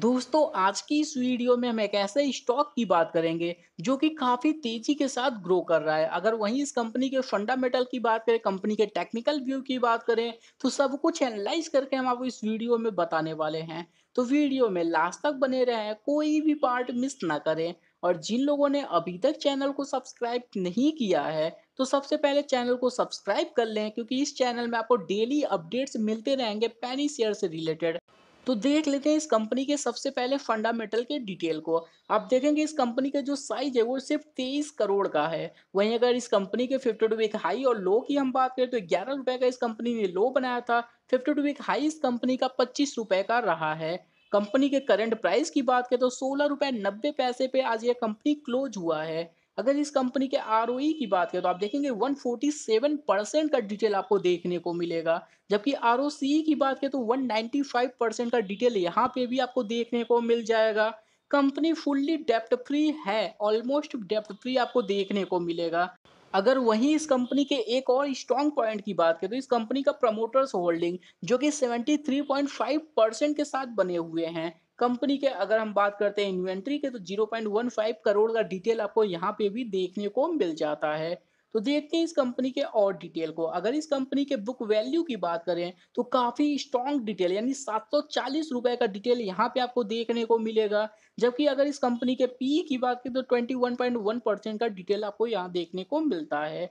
दोस्तों आज की इस वीडियो में हम एक ऐसे स्टॉक की बात करेंगे जो कि काफ़ी तेजी के साथ ग्रो कर रहा है अगर वहीं इस कंपनी के फंडामेंटल की बात करें कंपनी के टेक्निकल व्यू की बात करें तो सब कुछ एनालाइज करके हम आपको इस वीडियो में बताने वाले हैं तो वीडियो में लास्ट तक बने रहें कोई भी पार्ट मिस ना करें और जिन लोगों ने अभी तक चैनल को सब्सक्राइब नहीं किया है तो सबसे पहले चैनल को सब्सक्राइब कर लें क्योंकि इस चैनल में आपको डेली अपडेट्स मिलते रहेंगे पैनी शेयर से रिलेटेड तो देख लेते हैं इस कंपनी के सबसे पहले फंडामेंटल के डिटेल को आप देखेंगे इस कंपनी का जो साइज है वो सिर्फ तेईस करोड़ का है वहीं अगर इस कंपनी के फिफ्टी टू वीक हाई और लो की हम बात करें तो ग्यारह रुपये का इस कंपनी ने लो बनाया था फिफ्टी टू वीक हाई इस कंपनी का पच्चीस रुपये का रहा है कंपनी के करंट प्राइस की बात करें तो सोलह रुपये नब्बे पैसे पे आज ये कंपनी क्लोज हुआ है अगर इस कंपनी के आर की बात करें तो आप देखेंगे 147 परसेंट का डिटेल आपको देखने को मिलेगा जबकि आर की बात करें तो 195 परसेंट का डिटेल यहाँ पे भी आपको देखने को मिल जाएगा कंपनी फुल्ली डेप्ट फ्री है ऑलमोस्ट डेप्ट फ्री आपको देखने को मिलेगा अगर वहीं इस कंपनी के एक और स्ट्रॉन्ग पॉइंट की बात करें तो इस कंपनी का प्रमोटर्स होल्डिंग जो कि 73.5 परसेंट के साथ बने हुए हैं कंपनी के अगर हम बात करते हैं इन्वेंट्री के तो 0.15 करोड़ का डिटेल आपको यहाँ पे भी देखने को मिल जाता है तो देखते हैं इस कंपनी के और डिटेल को अगर इस कंपनी के बुक वैल्यू की बात करें तो काफ़ी स्ट्रॉन्ग डिटेल यानी सात सौ चालीस रुपए का डिटेल यहाँ पे आपको देखने को मिलेगा जबकि अगर इस कंपनी के पी की बात करें तो twenty one point one percent का डिटेल आपको यहाँ देखने को मिलता है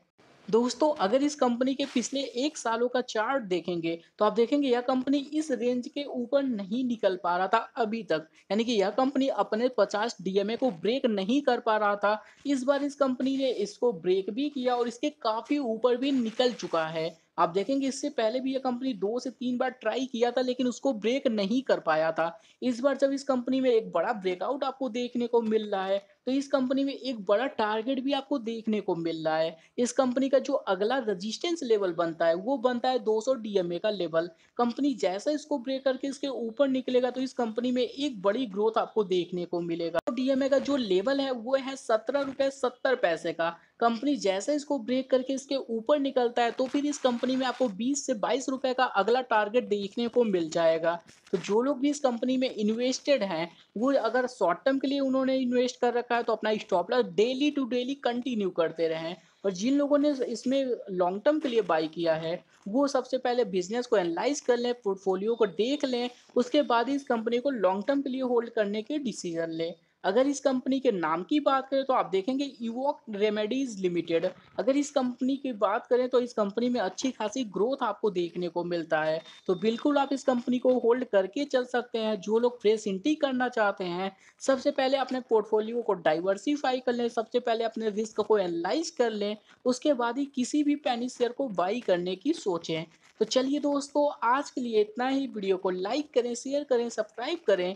दोस्तों अगर इस कंपनी के पिछले एक सालों का चार्ट देखेंगे तो आप देखेंगे यह कंपनी इस रेंज के ऊपर नहीं निकल पा रहा था अभी तक यानी कि यह कंपनी अपने 50 डीएमए को ब्रेक नहीं कर पा रहा था इस बार इस कंपनी ने इसको ब्रेक भी किया और इसके काफ़ी ऊपर भी निकल चुका है आप देखेंगे इससे पहले भी ये कंपनी दो से तीन बार ट्राई किया था लेकिन उसको ब्रेक नहीं कर पाया था इस बार जब इस कंपनी में एक बड़ा ब्रेकआउट आपको देखने को मिल रहा है तो इस कंपनी में एक बड़ा टारगेट भी आपको देखने को मिल रहा है इस कंपनी का जो अगला रजिस्टेंस लेवल बनता है वो बनता है 200 डीएमए का लेवल कंपनी जैसा इसको ब्रेक करके इसके ऊपर निकलेगा तो इस कंपनी में एक बड़ी ग्रोथ आपको देखने को मिलेगा डीएमए का जो लेवल है वो है सत्रह रुपये सत्तर पैसे का कंपनी जैसे इसको ब्रेक करके इसके ऊपर निकलता है तो फिर इस कंपनी में आपको 20 से बाईस रुपए का अगला टारगेट देखने को मिल जाएगा तो जो लोग भी इस कंपनी में इन्वेस्टेड हैं वो अगर शॉर्ट टर्म के लिए उन्होंने इन्वेस्ट कर रखा है तो अपना stop loss daily to daily continue करते रहें और जिन लोगों ने इसमें लॉन्ग टर्म के लिए बाई किया है वो सबसे पहले बिजनेस को एनालाइज कर लें पोर्टफोलियो को देख लें उसके बाद ही इस कंपनी को लॉन्ग टर्म के लिए होल्ड करने के डिसीजन लें अगर इस कंपनी के नाम की बात करें तो आप देखेंगे इवोक रेमेडीज लिमिटेड अगर इस कंपनी की बात करें तो इस कंपनी में अच्छी खासी ग्रोथ आपको देखने को मिलता है तो बिल्कुल आप इस कंपनी को होल्ड करके चल सकते हैं जो लोग फ्रेश इंट्री करना चाहते हैं सबसे पहले अपने पोर्टफोलियो को डाइवर्सिफाई कर लें सबसे पहले अपने रिस्क को एनालाइज कर लें उसके बाद ही किसी भी पैनिक शेयर को बाई करने की सोचें तो चलिए दोस्तों आज के लिए इतना ही वीडियो को लाइक करें शेयर करें सब्सक्राइब करें